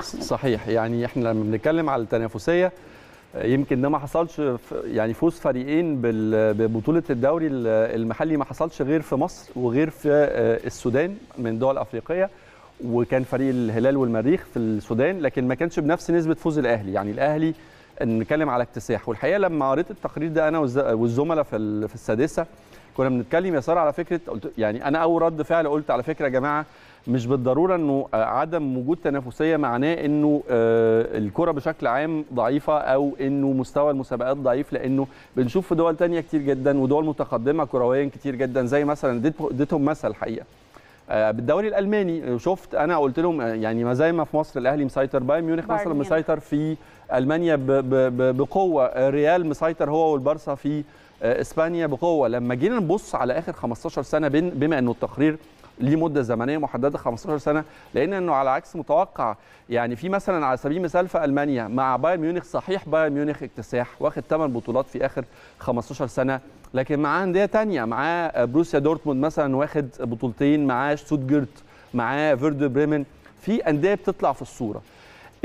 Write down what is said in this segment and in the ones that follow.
صحيح يعني احنا لما بنتكلم على التنافسيه يمكن ده ما حصلش يعني فوز فريقين ببطوله الدوري المحلي ما حصلش غير في مصر وغير في آه، السودان من دول افريقيه وكان فريق الهلال والمريخ في السودان لكن ما كانش بنفس نسبه فوز الاهلي يعني الاهلي نتكلم على اكتساح والحقيقه لما قريت التقرير ده انا والزملاء في السادسه كنا بنتكلم يا ساره على فكره قلت يعني انا اول رد فعل قلت على فكره يا جماعه مش بالضروره انه عدم وجود تنافسيه معناه انه آه، الكره بشكل عام ضعيفه او انه مستوى المسابقات ضعيف لانه بنشوف في دول تانية كتير جدا ودول متقدمه كرويا كتير جدا زي مثلا اديتهم مثل حقيقه آه، بالدوري الالماني آه، شفت انا قلت لهم آه، يعني ما زي ما في مصر الاهلي مسيطر بايرن ميونخ مثلا مسيطر في المانيا بقوه ريال مسيطر هو والبارسا في اسبانيا بقوه لما جينا نبص على اخر 15 سنه بما انه التقرير ليه مده زمنيه محدده 15 سنه لان انه على عكس متوقع يعني في مثلا على سبيل المثال في المانيا مع بايرن ميونخ صحيح بايرن ميونخ اكتساح واخد 8 بطولات في اخر 15 سنه لكن معاه انديه ثانيه معاه بروسيا دورتموند مثلا واخد بطولتين معاه شتوتجرت معاه فيرد بريمن في انديه بتطلع في الصوره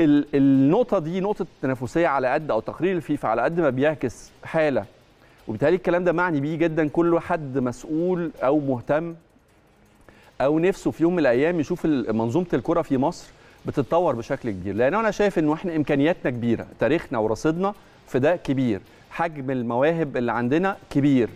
النقطه دي نقطه تنافسيه على قد او تقرير الفيفا على قد ما بيعكس حاله وبالتالي الكلام ده معني بيه جدا كل حد مسؤول او مهتم او نفسه في يوم من الايام يشوف منظومه الكره في مصر بتتطور بشكل كبير لان انا شايف ان احنا امكانياتنا كبيره تاريخنا ورصيدنا في ده كبير حجم المواهب اللي عندنا كبير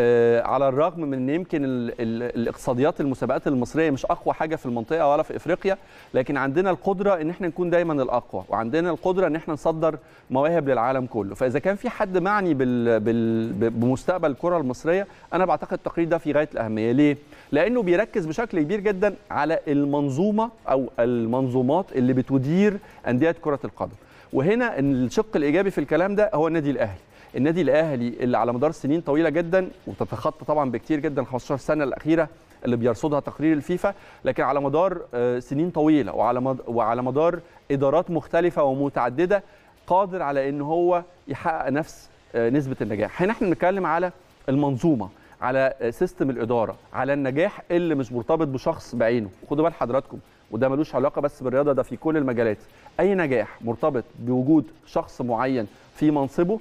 آه، على الرغم من ان يمكن الاقتصاديات المسابقات المصريه مش اقوى حاجه في المنطقه ولا في افريقيا لكن عندنا القدره ان احنا نكون دايما الاقوى وعندنا القدره ان احنا نصدر مواهب للعالم كله فاذا كان في حد معني بال بال بمستقبل الكره المصريه انا بعتقد التقرير ده في غايه الاهميه ليه لانه بيركز بشكل كبير جدا على المنظومه او المنظومات اللي بتدير انديه كره القدم وهنا الشق الايجابي في الكلام ده هو النادي الاهلي النادي الاهلي اللي على مدار سنين طويله جدا وتتخطى طبعا بكتير جدا 15 سنه الاخيره اللي بيرصدها تقرير الفيفا لكن على مدار آه، سنين طويله وعلى وعلى مدار ادارات مختلفه ومتعدده قادر على ان هو يحقق نفس آه، نسبه النجاح هنا احنا بنتكلم على المنظومه على سيستم آه، الاداره على النجاح اللي مش مرتبط بشخص بعينه خدوا بال حضراتكم وده ملوش علاقه بس بالرياضه ده في كل المجالات اي نجاح مرتبط بوجود شخص معين في منصبه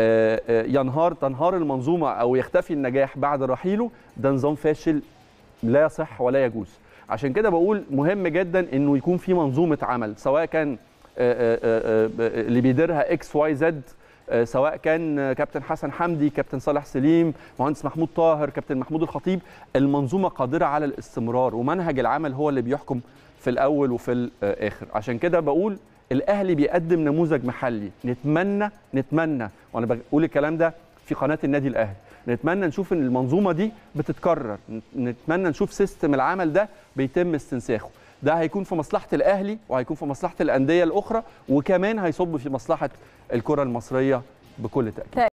آه، آه، ينهار تنهار المنظومه او يختفي النجاح بعد رحيله ده نظام فاشل لا يصح ولا يجوز عشان كده بقول مهم جدا انه يكون في منظومه عمل سواء كان آه، اللي بيديرها اكس واي زد سواء كان كابتن حسن حمدي كابتن صالح سليم مهندس محمود طاهر كابتن محمود الخطيب المنظومه قادره على الاستمرار ومنهج العمل هو اللي بيحكم في الاول وفي الاخر عشان كده بقول الاهلي بيقدم نموذج محلي نتمنى نتمنى وانا بقول الكلام ده في قناه النادي الاهلي نتمنى نشوف ان المنظومه دي بتتكرر نتمنى نشوف سيستم العمل ده بيتم استنساخه ده هيكون في مصلحه الاهلي وهيكون في مصلحه الانديه الاخرى وكمان هيصب في مصلحه الكره المصريه بكل تاكيد